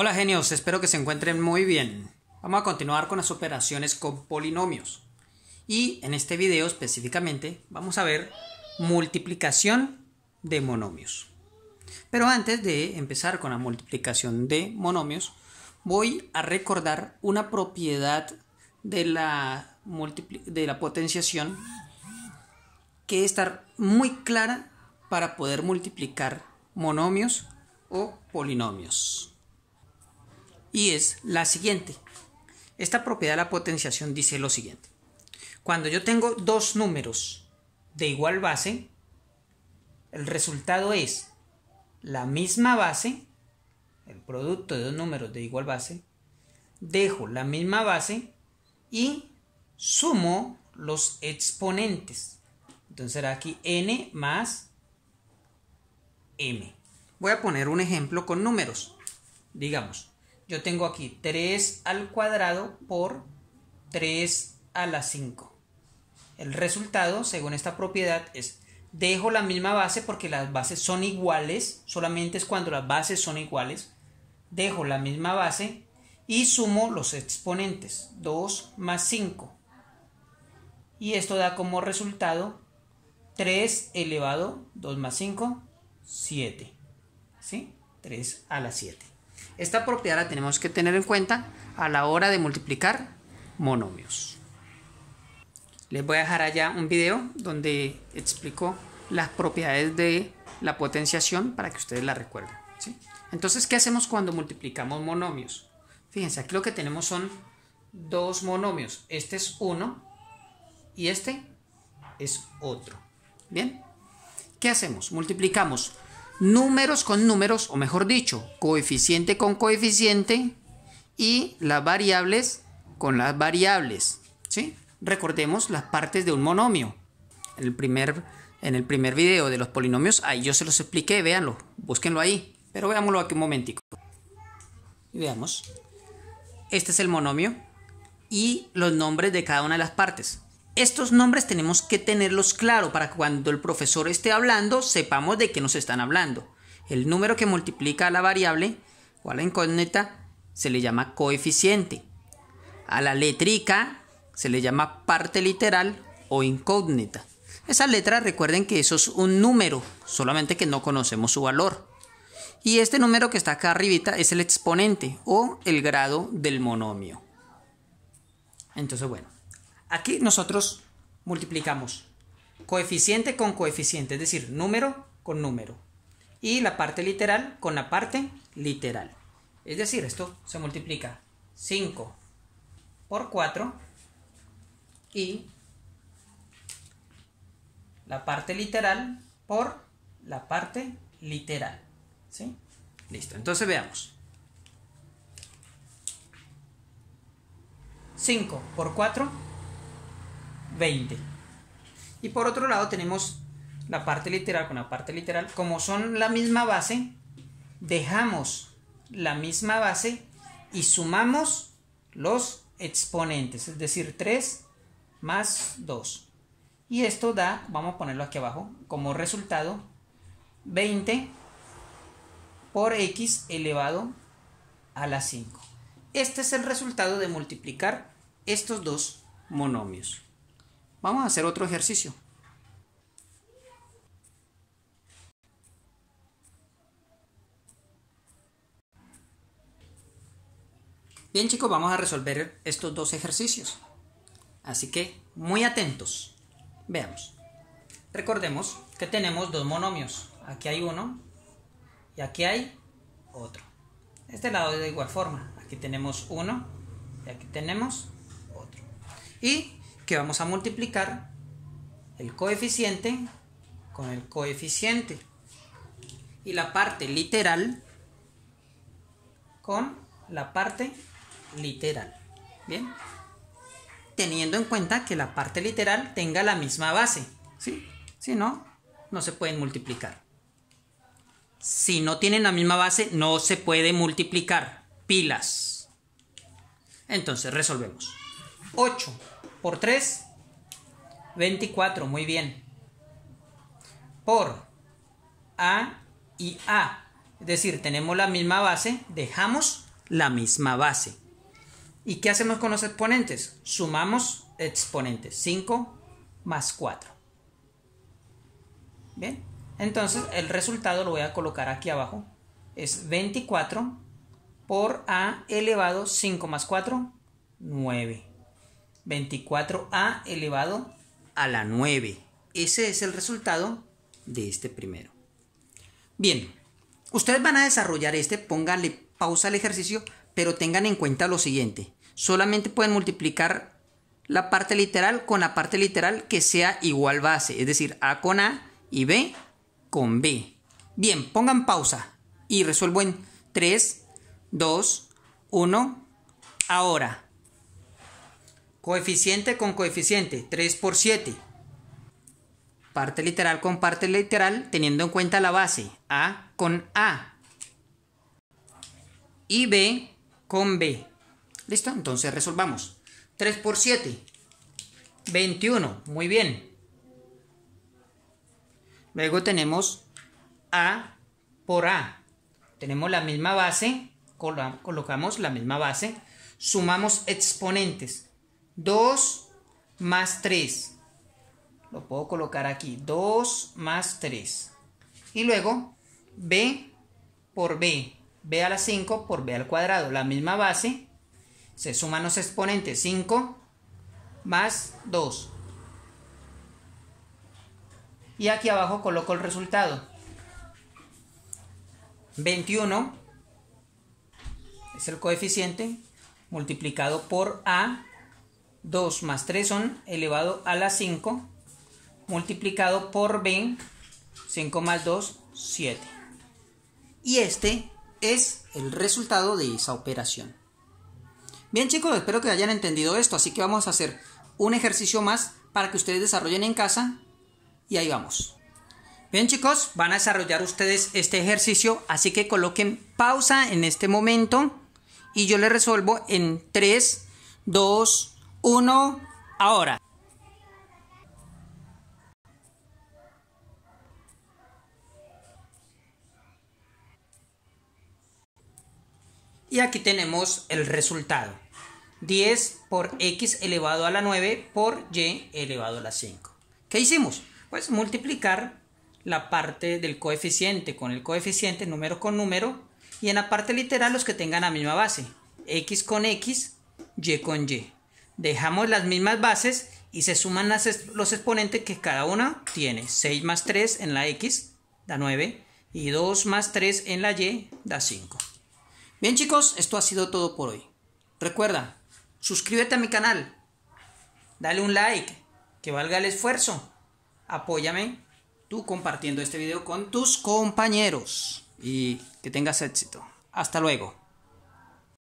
Hola genios, espero que se encuentren muy bien. Vamos a continuar con las operaciones con polinomios. Y en este video específicamente vamos a ver multiplicación de monomios. Pero antes de empezar con la multiplicación de monomios, voy a recordar una propiedad de la, de la potenciación que estar muy clara para poder multiplicar monomios o polinomios y es la siguiente. Esta propiedad de la potenciación dice lo siguiente. Cuando yo tengo dos números de igual base, el resultado es la misma base, el producto de dos números de igual base, dejo la misma base y sumo los exponentes. Entonces será aquí n más m. Voy a poner un ejemplo con números. Digamos, yo tengo aquí 3 al cuadrado por 3 a la 5. El resultado, según esta propiedad, es dejo la misma base porque las bases son iguales, solamente es cuando las bases son iguales, dejo la misma base y sumo los exponentes, 2 más 5. Y esto da como resultado 3 elevado, 2 más 5, 7. ¿Sí? 3 a la 7. Esta propiedad la tenemos que tener en cuenta a la hora de multiplicar monomios. Les voy a dejar allá un video donde explico las propiedades de la potenciación para que ustedes la recuerden. Entonces, ¿qué hacemos cuando multiplicamos monomios? Fíjense, aquí lo que tenemos son dos monomios. Este es uno y este es otro. ¿Bien? ¿Qué hacemos? Multiplicamos números con números, o mejor dicho, coeficiente con coeficiente y las variables con las variables. ¿sí? Recordemos las partes de un monomio. En el, primer, en el primer video de los polinomios, ahí yo se los expliqué, véanlo, búsquenlo ahí. Pero veámoslo aquí un momentico. Veamos. Este es el monomio y los nombres de cada una de las partes estos nombres tenemos que tenerlos claro para cuando el profesor esté hablando sepamos de qué nos están hablando. El número que multiplica a la variable o a la incógnita se le llama coeficiente. A la letrica se le llama parte literal o incógnita. Esa letra recuerden que eso es un número, solamente que no conocemos su valor. Y este número que está acá arribita es el exponente o el grado del monomio. Entonces, bueno, Aquí nosotros multiplicamos coeficiente con coeficiente, es decir, número con número. Y la parte literal con la parte literal. Es decir, esto se multiplica 5 por 4 y la parte literal por la parte literal. ¿Sí? Listo, entonces veamos. 5 por 4 20. Y por otro lado tenemos la parte literal con la parte literal. Como son la misma base, dejamos la misma base y sumamos los exponentes, es decir, 3 más 2. Y esto da, vamos a ponerlo aquí abajo, como resultado 20 por x elevado a la 5. Este es el resultado de multiplicar estos dos monomios. Vamos a hacer otro ejercicio. Bien chicos, vamos a resolver estos dos ejercicios. Así que muy atentos. Veamos. Recordemos que tenemos dos monomios. Aquí hay uno y aquí hay otro. Este lado es de igual forma. Aquí tenemos uno y aquí tenemos otro. Y que vamos a multiplicar el coeficiente con el coeficiente y la parte literal con la parte literal. Bien, teniendo en cuenta que la parte literal tenga la misma base, ¿sí? Si no, no se pueden multiplicar. Si no tienen la misma base, no se puede multiplicar. Pilas. Entonces resolvemos. 8 por 3, 24, muy bien. Por A y A, es decir, tenemos la misma base, dejamos la misma base. ¿Y qué hacemos con los exponentes? Sumamos exponentes, 5 más 4. Bien, entonces el resultado lo voy a colocar aquí abajo. Es 24 por A elevado 5 más 4, 9. 24a elevado a la 9. Ese es el resultado de este primero. Bien, ustedes van a desarrollar este, pónganle pausa al ejercicio, pero tengan en cuenta lo siguiente. Solamente pueden multiplicar la parte literal con la parte literal que sea igual base, es decir, A con A y B con B. Bien, pongan pausa y resuelvo en 3, 2, 1. Ahora, Coeficiente con coeficiente, 3 por 7. Parte literal con parte literal, teniendo en cuenta la base, A con A. Y B con B. ¿Listo? Entonces resolvamos. 3 por 7, 21. Muy bien. Luego tenemos A por A. Tenemos la misma base, colocamos la misma base, sumamos exponentes. 2 más 3. Lo puedo colocar aquí. 2 más 3. Y luego B por B. B a la 5 por B al cuadrado. La misma base. Se suman los exponentes. 5 más 2. Y aquí abajo coloco el resultado. 21 es el coeficiente multiplicado por A 2 más 3 son elevado a la 5 multiplicado por b 5 más 2 7 y este es el resultado de esa operación bien chicos espero que hayan entendido esto así que vamos a hacer un ejercicio más para que ustedes desarrollen en casa y ahí vamos Bien chicos, van a desarrollar ustedes este ejercicio, así que coloquen pausa en este momento y yo le resuelvo en 3, 2, 1 ahora. Y aquí tenemos el resultado. 10 por x elevado a la 9 por y elevado a la 5. ¿Qué hicimos? Pues multiplicar la parte del coeficiente con el coeficiente, número con número, y en la parte literal los que tengan la misma base, x con x, y con y dejamos las mismas bases y se suman los exponentes que cada una tiene. 6 más 3 en la X da 9 y 2 más 3 en la Y da 5. Bien chicos, esto ha sido todo por hoy. Recuerda, suscríbete a mi canal, dale un like, que valga el esfuerzo. Apóyame tú compartiendo este video con tus compañeros y que tengas éxito. Hasta luego.